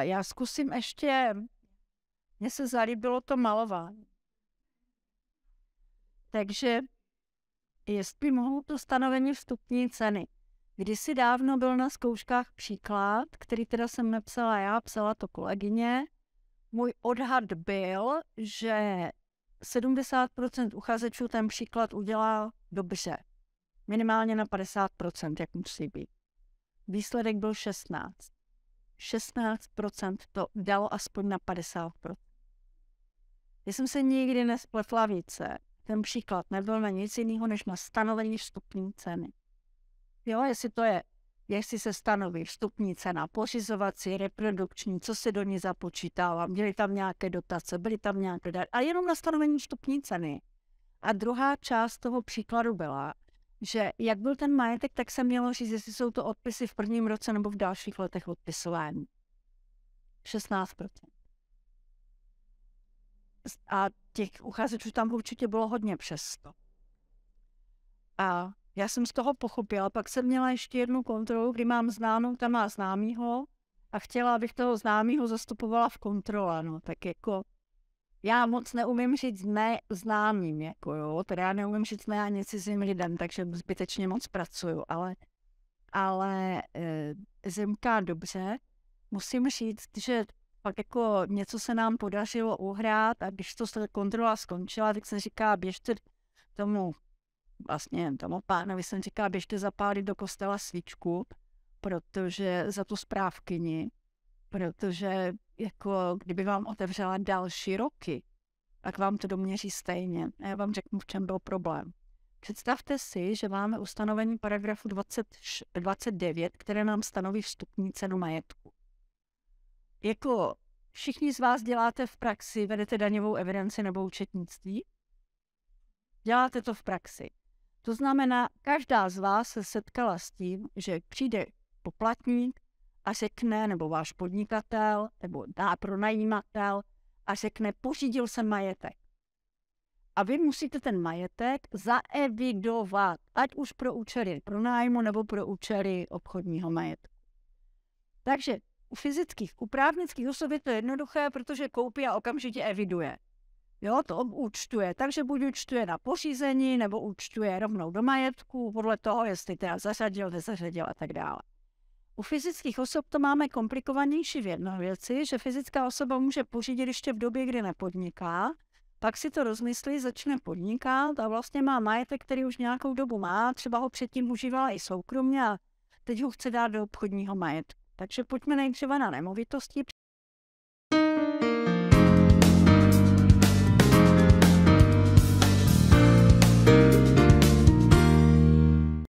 Eh, já zkusím ještě, mně se zalíbilo to malování. Takže jestli mohu to stanovení vstupní ceny. Kdysi dávno byl na zkouškách příklad, který teda jsem nepsala já, psala to kolegyně. Můj odhad byl, že 70% uchazečů ten příklad udělá dobře. Minimálně na 50%, jak musí být. Výsledek byl 16. 16% to dalo aspoň na 50%. Já jsem se nikdy nespletla více. Ten příklad nebyl na nic jiného, než na stanovení vstupní ceny. Jo, jestli to je, jestli se stanoví vstupní cena, pořizovací, reprodukční, co se do ní započítává, měly tam nějaké dotace, byly tam nějaké, a jenom na stanovení vstupní ceny. A druhá část toho příkladu byla, že jak byl ten majetek, tak se mělo říct, jestli jsou to odpisy v prvním roce nebo v dalších letech odpisování. 16%. A těch uchazečů tam určitě bylo hodně přes 100. A já jsem z toho pochopila, pak jsem měla ještě jednu kontrolu, kdy mám známou, tam má známýho a chtěla, abych toho známýho zastupovala v kontrole, no, tak jako já moc neumím říct ne známým, jako jo, teda já neumím říct, ne ani cizím lidem, takže zbytečně moc pracuju, ale, ale e, zemka dobře. Musím říct, že pak jako něco se nám podařilo uhrát a když to kontrola skončila, tak jsem říká, běžte tomu, vlastně tomu pánovi jsem říká, běžte zapálit do kostela svíčku, protože za tu správkyni, protože jako kdyby vám otevřela další roky, tak vám to doměří stejně. A já vám řeknu, v čem byl problém. Představte si, že máme ustanovení paragrafu 20, 29, které nám stanoví vstupní cenu majetku. Jako všichni z vás děláte v praxi, vedete daňovou evidenci nebo účetnictví? Děláte to v praxi. To znamená, každá z vás se setkala s tím, že přijde poplatník a řekne, nebo váš podnikatel, nebo dá pronajímatel a řekne, pořídil jsem majetek. A vy musíte ten majetek zaevidovat, ať už pro účely pronájmu nebo pro účely obchodního majetku. Takže u fyzických, u právnických osob je to jednoduché, protože koupí a okamžitě eviduje. Jo, to účtuje. Takže buď účtuje na pořízení, nebo účtuje rovnou do majetku, podle toho, jestli teda zařadil, nezařadil a tak dále. U fyzických osob to máme komplikovanější v jedné věci, že fyzická osoba může pořídit ještě v době, kdy nepodniká, pak si to rozmyslí, začne podnikat a vlastně má majetek, který už nějakou dobu má, třeba ho předtím užívala i soukromně a teď ho chce dát do obchodního majetku. Takže pojďme nejdříve na nemovitosti.